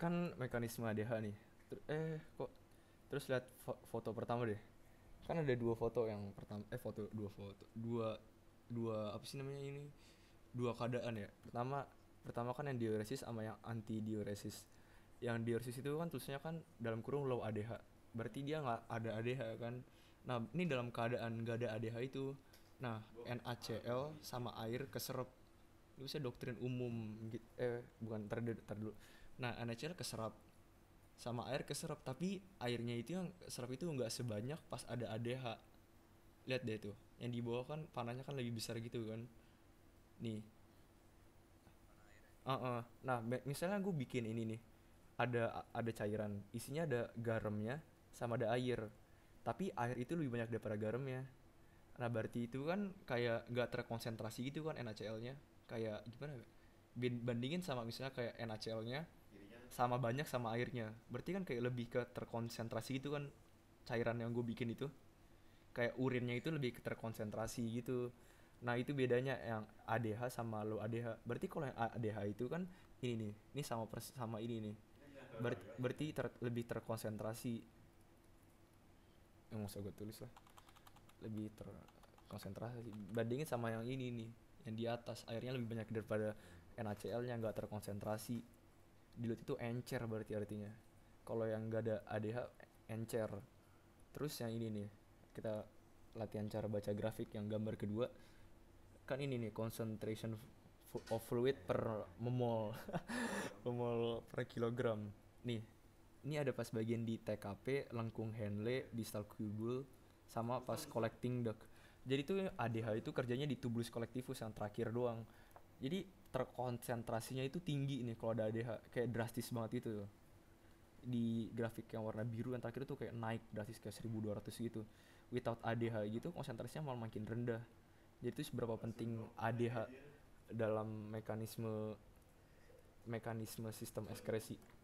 kan mekanisme ADH nih Ter eh kok terus lihat fo foto pertama deh kan ada dua foto yang pertama eh foto dua foto dua dua apa sih namanya ini dua keadaan ya pertama pertama kan yang diuresis sama yang anti diuresis yang diuresis itu kan tulisnya kan dalam kurung low ADH berarti dia nggak ada ADH kan nah ini dalam keadaan nggak ada ADH itu nah NaCl sama air keserap itu saya doktrin umum eh bukan terdulu Nah, NaCl keserap sama air keserap, tapi airnya itu yang serap itu nggak sebanyak pas ada ADH. Lihat deh tuh, yang di bawah kan panahnya kan lebih besar gitu kan. Nih. Uh -uh. Nah, misalnya gue bikin ini nih. Ada ada cairan, isinya ada garamnya sama ada air. Tapi air itu lebih banyak daripada garamnya. Nah, berarti itu kan kayak nggak terkonsentrasi gitu kan NaCl-nya. Kayak gimana? Ya? Bandingin sama misalnya kayak NaCl-nya sama banyak sama airnya berarti kan kayak lebih ke terkonsentrasi gitu kan cairan yang gue bikin itu kayak urinnya itu lebih ke terkonsentrasi gitu nah itu bedanya yang ADH sama lo ADH berarti kalau yang ADH itu kan ini nih ini sama pers sama ini nih Ber berarti ter lebih terkonsentrasi yang usah gue tulis lah lebih terkonsentrasi bandingin sama yang ini nih yang di atas airnya lebih banyak daripada NaCl yang nggak terkonsentrasi dilute itu encer berarti artinya kalau yang gak ada ADH encer terus yang ini nih kita latihan cara baca grafik yang gambar kedua kan ini nih concentration of fluid per memol memol per kilogram nih ini ada pas bagian di TKP lengkung Henle distal kubul sama pas collecting duct jadi tuh ADH itu kerjanya di tubulus collectivus yang terakhir doang jadi terkonsentrasinya itu tinggi nih kalau ada ADH kayak drastis banget itu di grafik yang warna biru yang terakhir itu kayak naik drastis kayak 1200 gitu without ADH gitu konsentrasinya malah makin rendah jadi itu seberapa penting ADH dalam mekanisme mekanisme sistem ekskresi